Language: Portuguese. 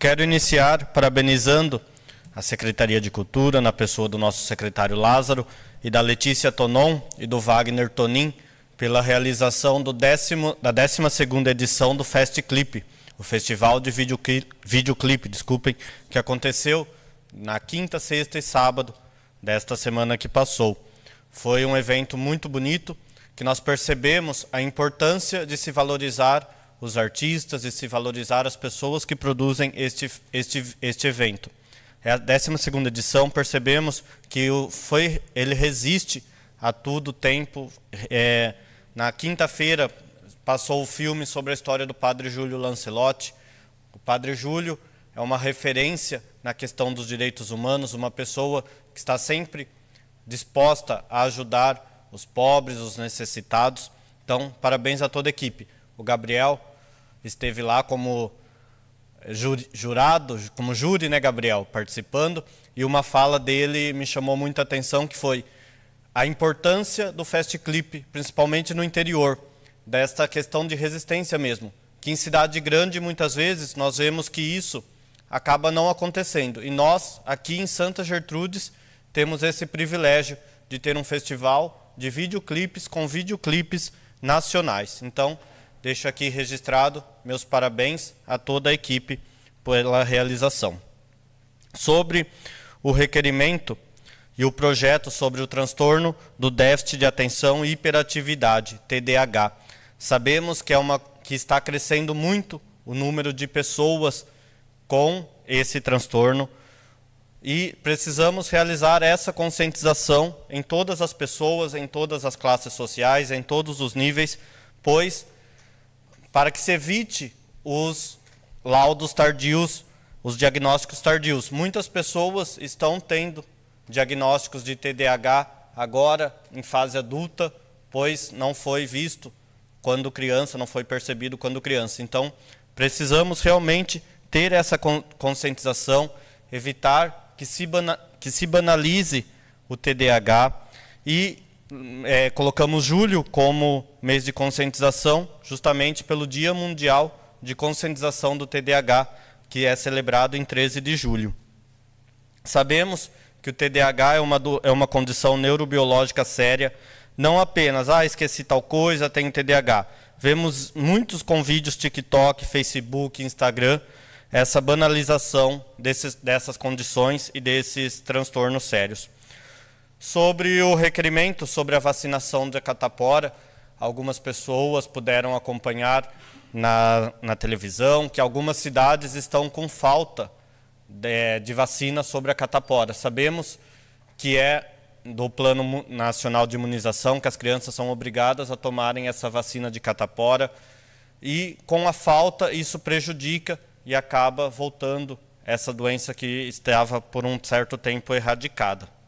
Quero iniciar parabenizando a Secretaria de Cultura, na pessoa do nosso secretário Lázaro e da Letícia Tonon e do Wagner Tonin, pela realização do décimo, da 12 segunda edição do Fest Clip, o festival de videoclipe, videoclipe desculpem, que aconteceu na quinta, sexta e sábado desta semana que passou. Foi um evento muito bonito que nós percebemos a importância de se valorizar os artistas e se valorizar as pessoas que produzem este, este, este evento. É a 12ª edição, percebemos que o, foi, ele resiste a todo tempo. É, na quinta-feira passou o filme sobre a história do padre Júlio Lancelotti. O padre Júlio é uma referência na questão dos direitos humanos, uma pessoa que está sempre disposta a ajudar os pobres, os necessitados. Então, parabéns a toda a equipe. O Gabriel, esteve lá como jurado, como júri, né, Gabriel, participando, e uma fala dele me chamou muita atenção, que foi a importância do Fast Clip, principalmente no interior, desta questão de resistência mesmo, que em cidade grande, muitas vezes, nós vemos que isso acaba não acontecendo. E nós, aqui em Santa Gertrudes, temos esse privilégio de ter um festival de videoclipes com videoclipes nacionais. Então, Deixo aqui registrado meus parabéns a toda a equipe pela realização. Sobre o requerimento e o projeto sobre o transtorno do déficit de atenção e hiperatividade, TDAH. Sabemos que, é uma, que está crescendo muito o número de pessoas com esse transtorno e precisamos realizar essa conscientização em todas as pessoas, em todas as classes sociais, em todos os níveis, pois para que se evite os laudos tardios, os diagnósticos tardios. Muitas pessoas estão tendo diagnósticos de TDAH agora em fase adulta, pois não foi visto quando criança, não foi percebido quando criança. Então, precisamos realmente ter essa conscientização, evitar que se, bana, que se banalize o TDAH e hum, é, colocamos julho como mês de conscientização, justamente pelo Dia Mundial de Conscientização do TDAH, que é celebrado em 13 de julho. Sabemos que o TDAH é uma, do, é uma condição neurobiológica séria, não apenas, ah, esqueci tal coisa, tenho TDAH. Vemos muitos com vídeos TikTok, Facebook, Instagram, essa banalização desses, dessas condições e desses transtornos sérios. Sobre o requerimento sobre a vacinação da catapora, algumas pessoas puderam acompanhar na, na televisão que algumas cidades estão com falta de, de vacina sobre a catapora. Sabemos que é do Plano Nacional de Imunização que as crianças são obrigadas a tomarem essa vacina de catapora e com a falta isso prejudica e acaba voltando essa doença que estava por um certo tempo erradicada.